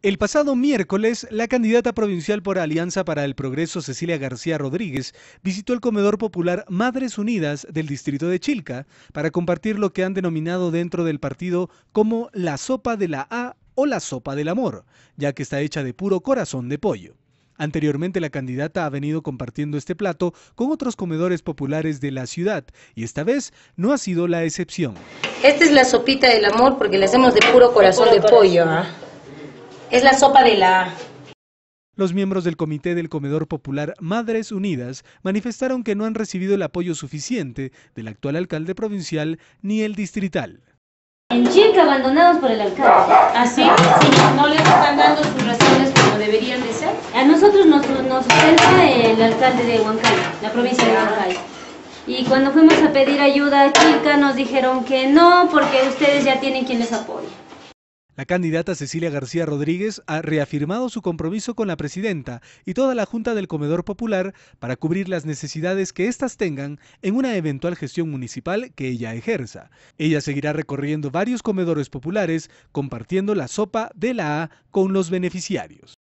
El pasado miércoles, la candidata provincial por Alianza para el Progreso, Cecilia García Rodríguez, visitó el comedor popular Madres Unidas del distrito de Chilca para compartir lo que han denominado dentro del partido como la sopa de la A o la sopa del amor, ya que está hecha de puro corazón de pollo. Anteriormente la candidata ha venido compartiendo este plato con otros comedores populares de la ciudad y esta vez no ha sido la excepción. Esta es la sopita del amor porque la hacemos de puro corazón de pollo. ¿ah? Es la sopa de la... Los miembros del Comité del Comedor Popular Madres Unidas manifestaron que no han recibido el apoyo suficiente del actual alcalde provincial ni el distrital. En Chilca abandonados por el alcalde. Así, sí, no les están dando sus razones como deberían de ser. A nosotros nos, nos el alcalde de Huancayo, la provincia de Huancay. Y cuando fuimos a pedir ayuda a Chilca nos dijeron que no, porque ustedes ya tienen quien les apoya. La candidata Cecilia García Rodríguez ha reafirmado su compromiso con la presidenta y toda la Junta del Comedor Popular para cubrir las necesidades que éstas tengan en una eventual gestión municipal que ella ejerza. Ella seguirá recorriendo varios comedores populares, compartiendo la sopa de la A con los beneficiarios.